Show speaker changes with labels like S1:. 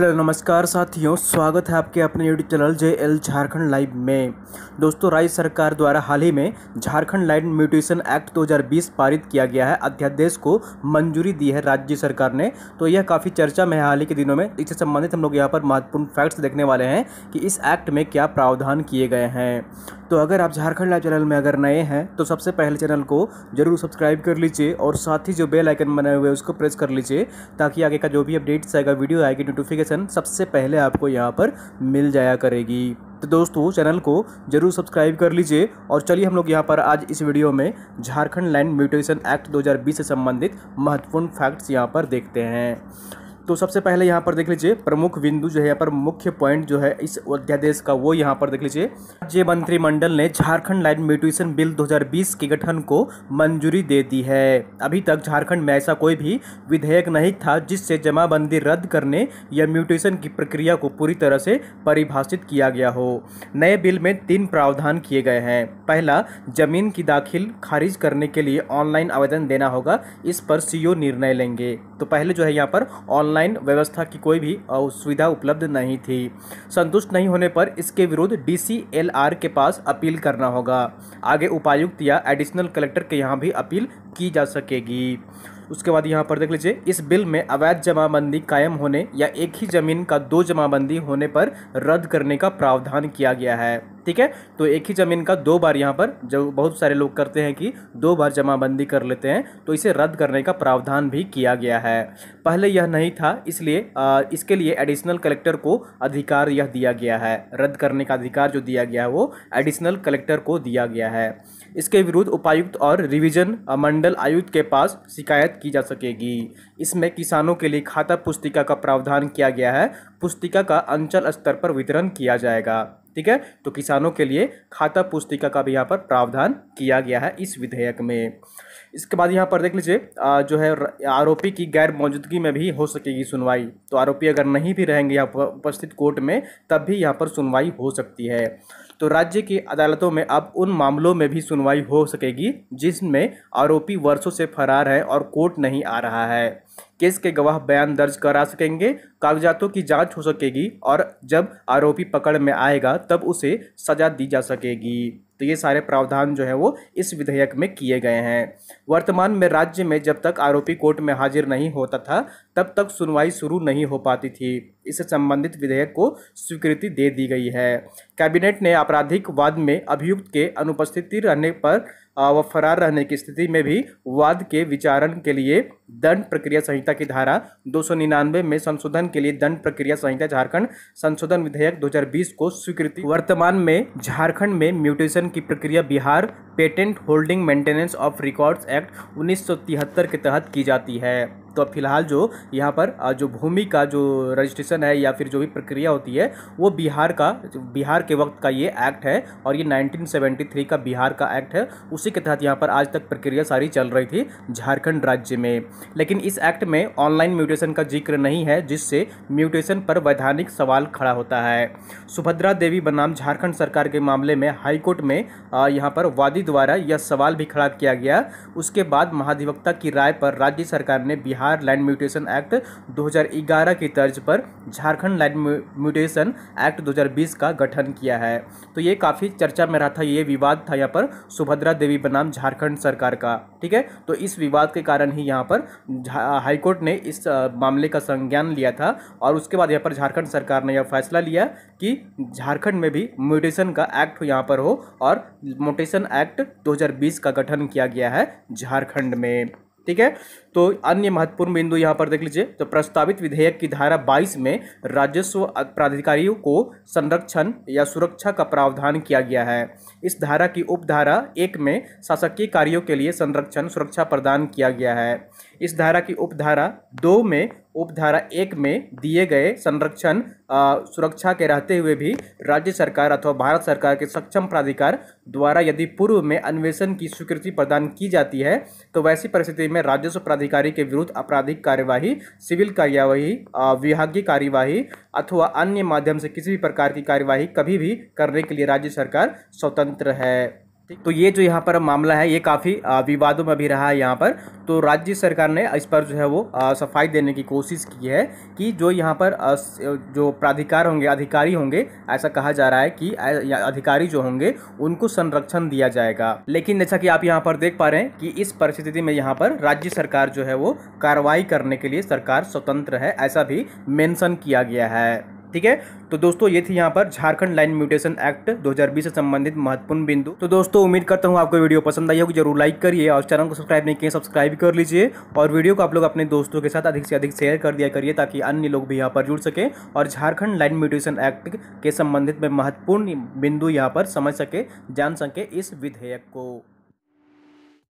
S1: hello नमस्कार साथियों स्वागत है आपके अपने YouTube channel J L Jharkhand live में दोस्तों राज्य सरकार द्वारा हाल ही में झारखंड लाइन म्यूटेशन एक्ट 2020 पारित किया गया है अध्यादेश को मंजूरी दी है राज्य सरकार ने तो यह काफ़ी चर्चा में है हाल ही के दिनों में इससे संबंधित हम लोग यहाँ पर महत्वपूर्ण फैक्ट्स देखने वाले हैं कि इस एक्ट में क्या प्रावधान किए गए हैं तो अगर आप झारखंड लाइव चैनल में अगर नए हैं तो सबसे पहले चैनल को जरूर सब्सक्राइब कर लीजिए और साथ ही जो बेल आइकन बनाए हुए उसको प्रेस कर लीजिए ताकि आगे का जो भी अपडेट्स आएगा वीडियो आएगी नोटिफिकेशन नोटिफिकेशन सबसे पहले आपको यहाँ पर मिल जाया करेगी तो दोस्तों चैनल को जरूर सब्सक्राइब कर लीजिए और चलिए हम लोग यहाँ पर आज इस वीडियो में झारखंड लैंड म्यूटेशन एक्ट 2020 से संबंधित महत्वपूर्ण फैक्ट्स यहाँ पर देखते हैं तो सबसे पहले यहाँ पर देख लीजिए प्रमुख बिंदु जो है यहाँ पर मुख्य पॉइंट जो है इस अध्यादेश का वो यहाँ पर देख लीजिए राज्य मंत्रिमंडल ने झारखंड लाइन म्यूटेशन बिल 2020 के गठन को मंजूरी दे दी है अभी तक झारखंड में ऐसा कोई भी विधेयक नहीं था जिससे जमाबंदी रद्द करने या म्यूटेशन की प्रक्रिया को पूरी तरह से परिभाषित किया गया हो नए बिल में तीन प्रावधान किए गए हैं पहला जमीन की दाखिल खारिज करने के लिए ऑनलाइन आवेदन देना होगा इस पर सी निर्णय लेंगे तो पहले जो है यहाँ पर ऑनलाइन ऑनलाइन व्यवस्था की कोई भी सुविधा उपलब्ध नहीं थी संतुष्ट नहीं होने पर इसके विरुद्ध डीसीएलआर के पास अपील करना होगा आगे उपायुक्त या एडिशनल कलेक्टर के यहाँ भी अपील की जा सकेगी उसके बाद यहाँ पर देख लीजिए इस बिल में अवैध जमाबंदी कायम होने या एक ही जमीन का दो जमाबंदी होने पर रद्द करने का प्रावधान किया गया है ठीक है तो एक ही ज़मीन का दो बार यहाँ पर जो बहुत सारे लोग करते हैं कि दो बार जमाबंदी कर लेते हैं तो इसे रद्द करने का प्रावधान भी किया गया है पहले यह नहीं था इसलिए इसके लिए एडिशनल कलेक्टर को अधिकार यह दिया गया है रद्द करने का अधिकार जो दिया गया है वो एडिशनल कलेक्टर को दिया गया है इसके विरुद्ध उपायुक्त और रिवीजन मंडल आयुक्त के पास शिकायत की जा सकेगी इसमें किसानों के लिए खाता पुस्तिका का प्रावधान किया गया है पुस्तिका का अंचल स्तर पर वितरण किया जाएगा ठीक है तो किसानों के लिए खाता पुस्तिका का भी यहाँ पर प्रावधान किया गया है इस विधेयक में इसके बाद यहाँ पर देख लीजिए जो है आरोपी की गैर मौजूदगी में भी हो सकेगी सुनवाई तो आरोपी अगर नहीं भी रहेंगे यहाँ उपस्थित कोर्ट में तब भी यहाँ पर सुनवाई हो सकती है तो राज्य की अदालतों में अब उन मामलों में भी सुनवाई हो सकेगी जिसमें आरोपी वर्षों से फरार है और कोर्ट नहीं आ रहा है केस के गवाह बयान दर्ज करा सकेंगे कागजातों की जांच हो सकेगी और जब आरोपी पकड़ में आएगा तब उसे सजा दी जा सकेगी तो ये सारे प्रावधान जो है वो इस विधेयक में किए गए हैं वर्तमान में राज्य में जब तक आरोपी कोर्ट में हाजिर नहीं होता था तब तक सुनवाई शुरू नहीं हो पाती थी इससे संबंधित विधेयक को स्वीकृति दे दी गई है कैबिनेट ने आपराधिक वाद में अभियुक्त के अनुपस्थिति रहने पर व फरार रहने की स्थिति में भी वाद के विचारण के लिए दंड प्रक्रिया संहिता की धारा दो में संशोधन के लिए दंड प्रक्रिया संहिता झारखंड संशोधन विधेयक 2020 को स्वीकृति वर्तमान में झारखंड में म्यूटेशन की प्रक्रिया Bihar patent holding maintenance of records act उन्नीस के तहत की जाती है तो अब फिलहाल जो यहाँ पर जो भूमि का जो रजिस्ट्रेशन है या फिर जो भी प्रक्रिया होती है वो बिहार का बिहार के वक्त का ये एक्ट है और ये 1973 का बिहार का एक्ट है उसी के तहत यहाँ पर आज तक प्रक्रिया सारी चल रही थी झारखंड राज्य में लेकिन इस एक्ट में ऑनलाइन म्यूटेशन का जिक्र नहीं है जिससे म्यूटेशन पर वैधानिक सवाल खड़ा होता है सुभद्रा देवी बनाम झारखंड सरकार के मामले में हाईकोर्ट में यहाँ पर वादी द्वारा यह सवाल भी खड़ा किया गया उसके बाद महाधिवक्ता की राय पर राज्य सरकार ने Bihar Bihar land mutation act 2011 की तर्ज पर झारखंड लैंड म्यूटेशन एक्ट 2020 का गठन किया है तो ये काफ़ी चर्चा में रहा था ये विवाद था यहाँ पर सुभद्रा देवी बनाम झारखंड सरकार का ठीक है तो इस विवाद के कारण ही यहाँ पर हाईकोर्ट ने इस मामले का संज्ञान लिया था और उसके बाद यहाँ पर झारखंड सरकार ने यह फैसला लिया कि झारखंड में भी म्यूटेशन का एक्ट यहाँ पर हो और म्यूटेशन एक्ट 2020 का गठन किया गया है झारखंड में ठीक है तो अन्य महत्वपूर्ण बिंदु यहाँ पर देख लीजिए तो प्रस्तावित विधेयक की धारा 22 में राजस्व प्राधिकारियों को संरक्षण या सुरक्षा का प्रावधान किया गया है इस धारा की उपधारा एक में शासकीय कार्यों के लिए संरक्षण सुरक्षा प्रदान किया गया है इस धारा की उपधारा दो में उपधारा एक में दिए गए संरक्षण सुरक्षा के रहते हुए भी राज्य सरकार अथवा भारत सरकार के सक्षम प्राधिकार द्वारा यदि पूर्व में अन्वेषण की स्वीकृति प्रदान की जाती है तो वैसी परिस्थिति में राजस्व प्राधिकारी के विरुद्ध आपराधिक कार्यवाही सिविल कार्यवाही विभागीय कार्यवाही अथवा अन्य माध्यम से किसी भी प्रकार की कार्यवाही कभी भी करने के लिए राज्य सरकार स्वतंत्र है तो ये जो यहाँ पर मामला है ये काफ़ी विवादों में भी रहा है यहाँ पर तो राज्य सरकार ने इस पर जो है वो सफाई देने की कोशिश की है कि जो यहाँ पर जो प्राधिकार होंगे अधिकारी होंगे ऐसा कहा जा रहा है कि अधिकारी जो होंगे उनको संरक्षण दिया जाएगा लेकिन जैसा कि आप यहाँ पर देख पा रहे हैं कि इस परिस्थिति में यहाँ पर राज्य सरकार जो है वो कार्रवाई करने के लिए सरकार स्वतंत्र है ऐसा भी मैंसन किया गया है ठीक है तो दोस्तों ये थी यहाँ पर झारखंड लाइन म्यूटेशन एक्ट 2020 से संबंधित महत्वपूर्ण बिंदु तो दोस्तों उम्मीद करता हूँ आपको वीडियो पसंद आई होगी जरूर लाइक करिए और चैनल को सब्सक्राइब नहीं किए सब्सक्राइब कर लीजिए और वीडियो को आप लोग अपने दोस्तों के साथ अधिक से अधिक शेयर कर दिया करिए ताकि अन्य लोग भी यहाँ पर जुड़ सके और झारखंड लाइन म्यूटेशन एक्ट के संबंधित में महत्वपूर्ण बिंदु यहाँ पर समझ सके जान सके इस विधेयक को